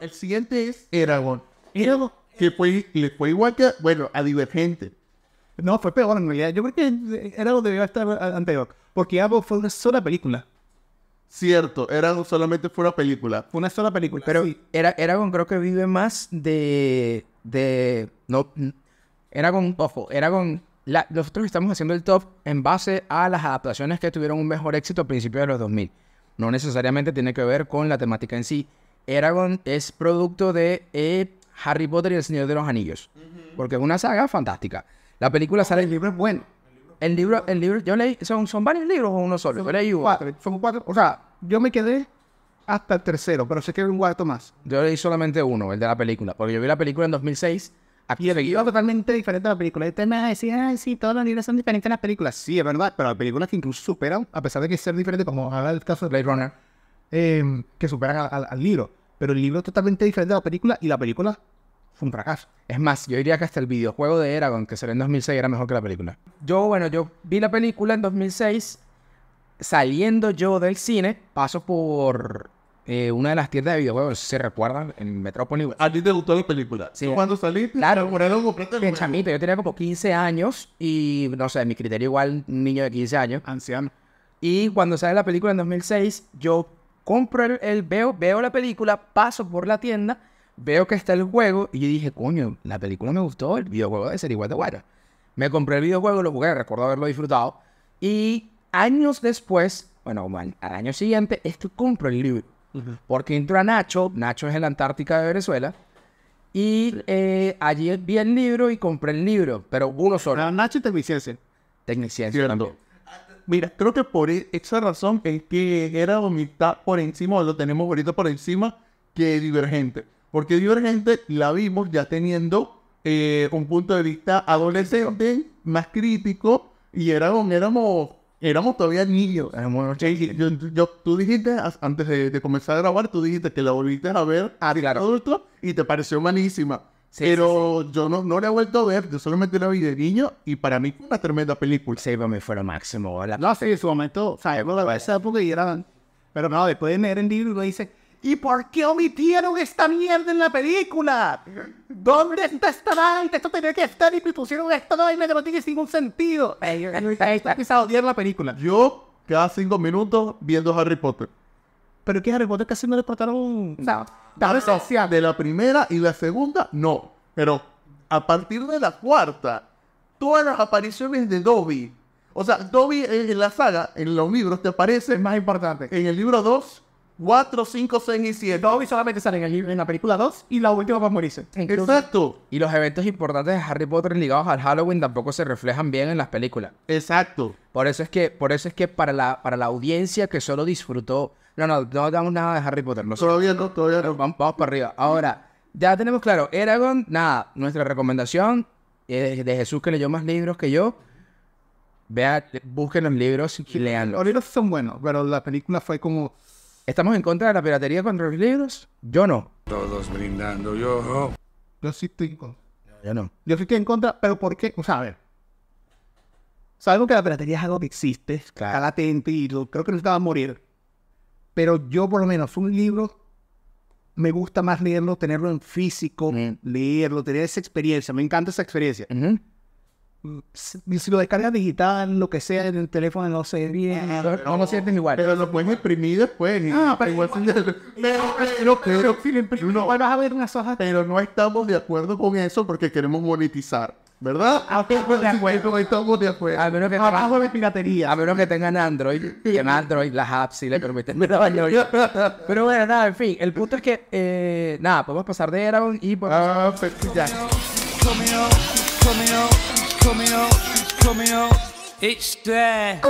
el siguiente es Eragon. Eh. Eragon, que fue, le fue igual que, bueno, a Divergente. No, fue peor en realidad. Yo creo que Eragon debió estar anterior, porque ambos fue una sola película. Cierto, Eragon solamente fue una película. Fue una sola película. Pero era, Eragon creo que vive más de. de. no. Eragon, ojo, con nosotros estamos haciendo el top en base a las adaptaciones que tuvieron un mejor éxito a principios de los 2000. No necesariamente tiene que ver con la temática en sí. Eragon es producto de eh, Harry Potter y el Señor de los Anillos, porque es una saga fantástica. La película sale, el libro es bueno. El libro, el libro, yo leí, son, son varios libros o uno solo. yo leí cuatro, cuatro, o sea, yo me quedé hasta el tercero, pero sé que hay un cuarto más. Yo leí solamente uno, el de la película, porque yo vi la película en 2006 Aquí el es totalmente diferente a la película. Este me va a sí, todos los libros son diferentes a las películas. Sí, es verdad, pero hay películas que incluso superan, a pesar de que ser diferentes, como haga el caso de Blade Runner, em, que superan al libro. Pero el libro es totalmente diferente a la película y la película fue un fracaso. Es más, yo diría que hasta el videojuego de Eragon, que salió en 2006, era mejor que la película. Yo, bueno, yo vi la película en 2006. Saliendo yo del cine, paso por eh, una de las tiendas de videojuegos, se recuerdan, en Metrópolis. A ti te gustó la película. Sí. Cuando saliste, claro, chamito, yo tenía como 15 años y, no sé, mi criterio igual, niño de 15 años. Anciano. Y cuando sale la película en 2006, yo compro el, veo, veo la película, paso por la tienda, veo que está el juego y yo dije, coño, la película me gustó, el videojuego debe ser igual de bueno. Me compré el videojuego, lo jugué, recuerdo haberlo disfrutado. Y años después, bueno, al año siguiente, Esto compro el libro. Porque entró a Nacho, Nacho es en la Antártica de Venezuela, y eh, allí vi el libro y compré el libro, pero uno solo. Ah, Nacho y Tecniciencia. Tecniciencia Mira, creo que por e, esa razón es que era mitad por encima, lo tenemos ahorita por encima, que Divergente. Porque Divergente la vimos ya teniendo eh, un punto de vista adolescente, más crítico, y éramos, éramos éramos todavía niños. Eh, yo, yo, tú dijiste, antes de, comenzar a grabar, tú dijiste que la volviste a ver a adulto y te pareció malísima. pero yo no, no la he vuelto a ver, yo solamente la vi de niño y para mí fue una tremenda película. Sí, para mí fue lo máximo. No, sí, en su momento, sabemos la esa época y era... Pero no, después de leer el libro, dice ¿Y por qué omitieron esta mierda en la película? ¿Dónde está esta vaina? Esto tenía que estar y pusieron esta vaina que no tiene ningún sentido. Está odiar la película. Yo, cada cinco minutos, viendo Harry Potter. Pero que Harry Potter casi no le cortaron. No. Ah, de la primera y la segunda, no. Pero a partir de la cuarta, todas las apariciones de Dobby. O sea, Dobby en la saga, en los libros, te aparece. Es más importante. En el libro 2 4, 5, 6 y 7. y solamente salen en, la película 2 y la última para morirse. Exacto. Y los eventos importantes de Harry Potter ligados al Halloween tampoco se reflejan bien en las películas. Exacto. Por eso es que, por eso es que para, la, para la audiencia que solo disfrutó. No, no, no damos nada de Harry Potter. No, todavía no, todavía no. Vamos, para arriba. Ahora, ya tenemos claro, Eragon, nada, nuestra recomendación eh, de Jesús que leyó más libros que yo. Vea, busquen los libros y leanlos. Los libros son buenos, pero la película fue como ¿Estamos en contra de la piratería contra los libros? Yo no. Todos brindando, yo Yo sí estoy en contra. Yo no. Yo sí estoy en contra, pero ¿por qué? O sea, a ver. Sabemos que la piratería es algo que existe, claro. está latente y yo creo que nos estaba a morir. Pero yo, por lo menos, un libro me gusta más leerlo, tenerlo en físico, mm. leerlo, tener esa experiencia. Me encanta esa experiencia. Ajá si lo descargas digital, lo que sea, en el teléfono no se bien. Ah, no, no sientes igual. Pero lo puedes imprimir después. Ah, pero igual. Pero, pero, vas a unas hojas. Pero no estamos de acuerdo con eso porque queremos monetizar. ¿Verdad? Ah, pues, de acuerdo. estamos de acuerdo. A menos que abajo de piratería. A menos que tengan Android. Que en Android las apps sí le permiten. Pero bueno, nada, en fin. El punto es que, eh, nada, podemos pasar de Eragon y... Ah, pues, ya. coming up, coming up, it's there.